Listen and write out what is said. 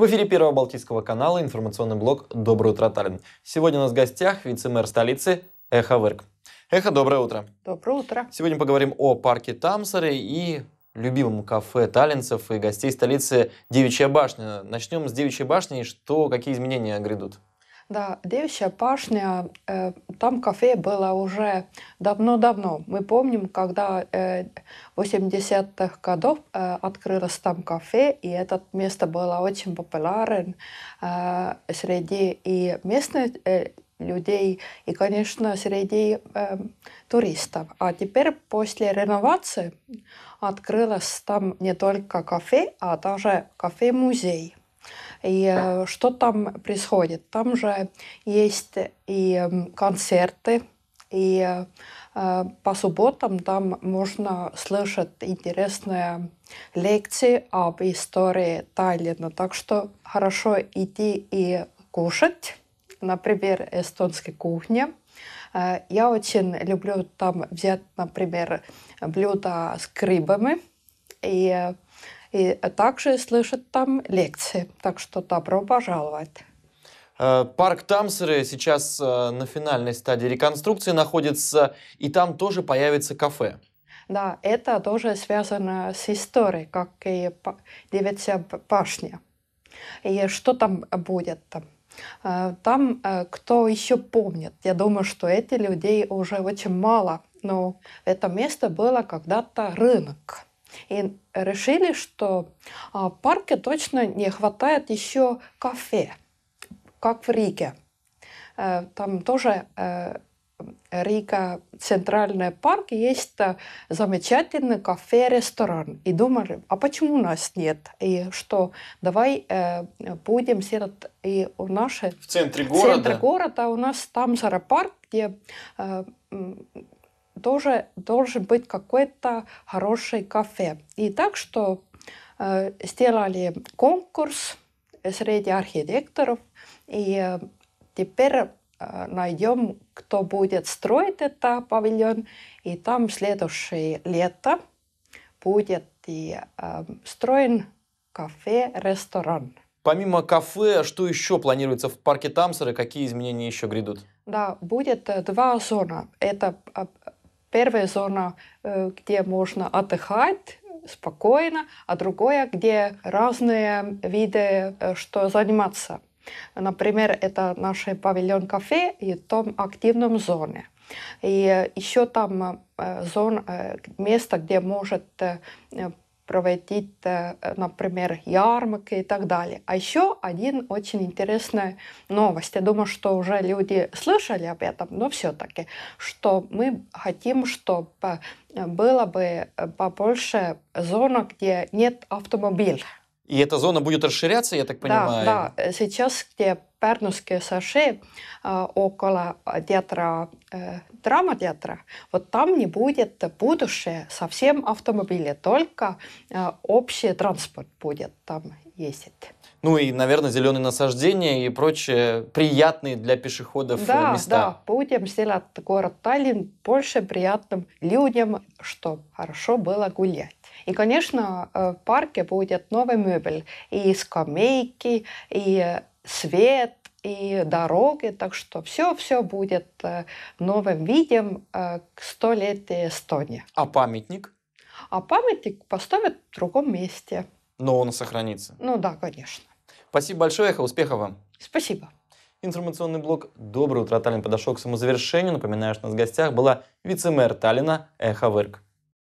В эфире Первого Балтийского канала информационный блог «Доброе утро, Таллин». Сегодня у нас в гостях вице-мэр столицы Эхо Верк. Эхо, доброе утро. Доброе утро. Сегодня поговорим о парке Тамсары и любимом кафе таллинцев и гостей столицы Девичья башня. Начнем с Девичьей башни. Что, какие изменения грядут? Да, девичья пашня, э, там кафе было уже давно-давно. Мы помним, когда э, 80-х годов э, открылось там кафе, и это место было очень популярен э, среди и местных э, людей, и, конечно, среди э, туристов. А теперь после реновации открылось там не только кафе, а даже кафе-музей. И э, что там происходит? Там же есть и концерты, и э, по субботам там можно слышать интересные лекции об истории Таллина. Так что хорошо идти и кушать, например, эстонской кухни. Э, я очень люблю там взять, например, блюда с грибами. И и также слышат там лекции. Так что добро пожаловать. Э, парк Тамсеры сейчас э, на финальной стадии реконструкции находится, и там тоже появится кафе. Да, это тоже связано с историей, как и девятая башня. И что там будет? Там, э, кто еще помнит, я думаю, что эти людей уже очень мало, но это место было когда-то рынок. И решили, что а, в парке точно не хватает еще кафе, как в Риге. Э, там тоже э, Рига, центральный парк, есть э, замечательный кафе-ресторан. И думали, а почему у нас нет? И что, давай э, будем сделать и у нашей... В центре города? В центре города а у нас там зоопарк, где тоже должен быть какой-то хороший кафе. И так что э, сделали конкурс среди архитекторов, и э, теперь э, найдем, кто будет строить этот павильон, и там следующее лето будет и, э, строен кафе, ресторан. Помимо кафе, что еще планируется в парке Тамсера? Какие изменения еще грядут? Да, будет э, два зона. Это э, Первая зона, э, где можно отдыхать, спокойно, а другое, где разные виды, э, что заниматься. Например, это наш павильон кафе и там активном зоне. И э, еще там зон, место, где может проводить, э, например, ярмарки и так далее. А еще один очень интересная новость. Я думаю, что уже люди слышали об этом, но все-таки, что мы хотим, чтобы э, было бы э, побольше зон, где нет автомобиля. И эта зона будет расширяться, я так понимаю? Да, да. Сейчас, где Пернусские саши, э, около театра, э, драматеатра, вот там не будет будущее совсем автомобиля, только э, общий транспорт будет там ездить. Ну и, наверное, зеленые насаждения и прочие приятные для пешеходов да, места. Да, будем сделать город Таллин больше приятным людям, чтобы хорошо было гулять. И, конечно, э, в парке будет новая мебель, и скамейки, и свет, и дороги, так что все-все будет э, новым видом э, к столетию Эстонии. А памятник? А памятник поставят в другом месте. Но он сохранится? Ну да, конечно. Спасибо большое, Эхо, успехов вам. Спасибо. Информационный блок «Доброе утро, Таллин» подошел к своему завершению. Напоминаю, что у нас в гостях была вице-мэр Таллина Эхо Вырк.